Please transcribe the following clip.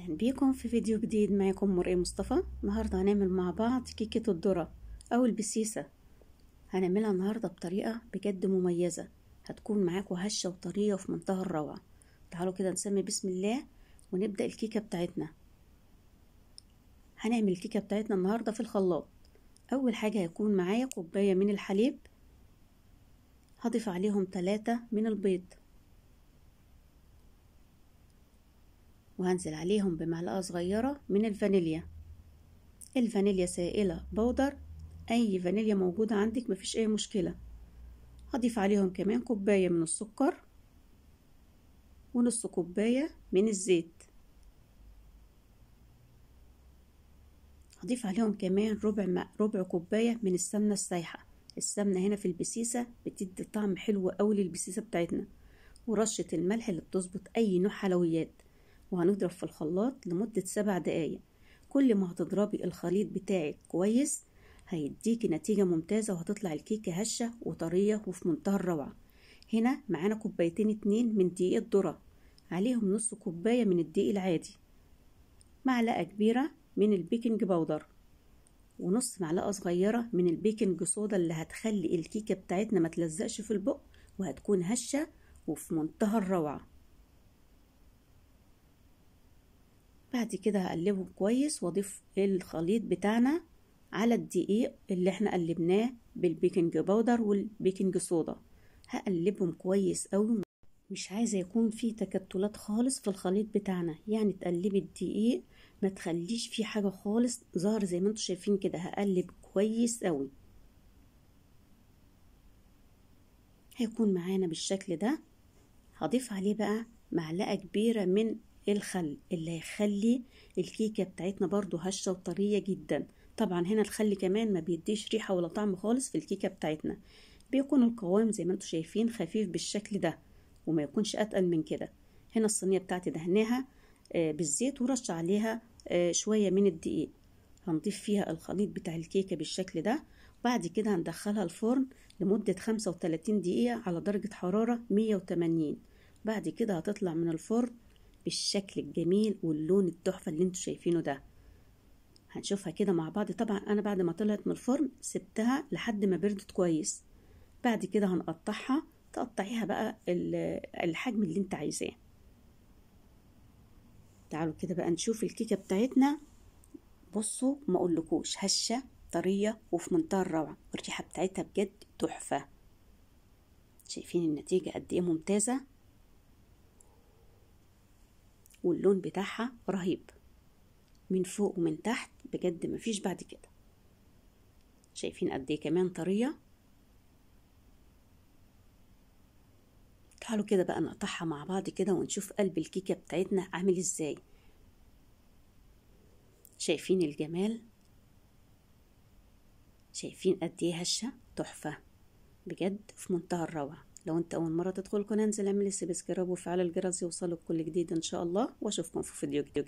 اهلا بيكم في فيديو جديد معاكم مرئي مصطفى النهارده هنعمل مع بعض كيكه الذره او البسيسه هنعملها النهارده بطريقه بجد مميزه هتكون معاكم هشه وطريه وفي منتهى الروعه تعالوا كده نسمي بسم الله ونبدا الكيكه بتاعتنا هنعمل الكيكه بتاعتنا النهارده في الخلاط اول حاجه هيكون معايا كوبايه من الحليب هضيف عليهم ثلاثة من البيض وهنزل عليهم بمعلقة صغيرة من الفانيليا الفانيليا سائلة بودر أي فانيليا موجودة عندك مفيش أي مشكلة هضيف عليهم كمان كوباية من السكر ونص كوباية من الزيت هضيف عليهم كمان ربع ماء ربع كوباية من السمنة السايحة السمنة هنا في البسيسة بتدي طعم حلو أوي للبسيسة بتاعتنا ورشة الملح اللي بتظبط أي نوع حلويات وهنضرب في الخلاط لمدة سبع دقايق كل ما هتضربي الخليط بتاعك كويس هيديكي نتيجة ممتازة وهتطلع الكيكة هشة وطرية وفي منتهى الروعة هنا معانا كوبايتين اتنين من دقيق الذرة عليهم نص كوباية من الدقيق العادي معلقة كبيرة من البيكنج باودر ونص معلقة صغيرة من البيكنج صودا اللي هتخلي الكيكة بتاعتنا ما تلزقش في البق وهتكون هشة وفي منتهى الروعة بعد كده هقلبهم كويس واضيف الخليط بتاعنا على الدقيق اللي احنا قلبناه بالبيكنج باودر والبيكنج صودا هقلبهم كويس قوي مش عايزه يكون فيه تكتلات خالص في الخليط بتاعنا يعني تقلبي الدقيق ما تخليش فيه حاجه خالص ظهر زي ما انتم شايفين كده هقلب كويس قوي هيكون معانا بالشكل ده هضيف عليه بقى معلقه كبيره من الخل اللي هيخلي الكيكة بتاعتنا برضو هشة وطرية جدا طبعا هنا الخل كمان ما بيديش ريحة ولا طعم خالص في الكيكة بتاعتنا بيكون القوام زي ما انتم شايفين خفيف بالشكل ده وما يكونش أتقل من كده هنا الصينية بتاعتي دهناها آه، بالزيت ورش عليها آه، شوية من الدقيق هنضيف فيها الخليط بتاع الكيكة بالشكل ده بعد كده هندخلها الفرن لمدة 35 دقيقة على درجة حرارة 180 بعد كده هتطلع من الفرن بالشكل الجميل واللون التحفة اللي انتوا شايفينه ده هنشوفها كده مع بعض طبعا انا بعد ما طلعت من الفرن سبتها لحد ما بردت كويس بعد كده هنقطعها تقطعيها بقى الحجم اللي انت عايزاه تعالوا كده بقى نشوف الكيكه بتاعتنا بصوا ما اقولكوش هشه طريه وفي منتهى الروعه والريحه بتاعتها بجد تحفه شايفين النتيجه قد ايه ممتازه واللون بتاعها رهيب من فوق ومن تحت بجد مفيش بعد كده شايفين قد ايه كمان طريه تعالوا كده بقى نقطعها مع بعض كده ونشوف قلب الكيكه بتاعتنا عامل ازاي شايفين الجمال شايفين قد ايه هشه تحفه بجد في منتهى الروعه لو انت اول مره تدخل القناه انزل اعمل سبسكرايب وفعل الجرس يوصلك كل جديد ان شاء الله واشوفكم في فيديو جديد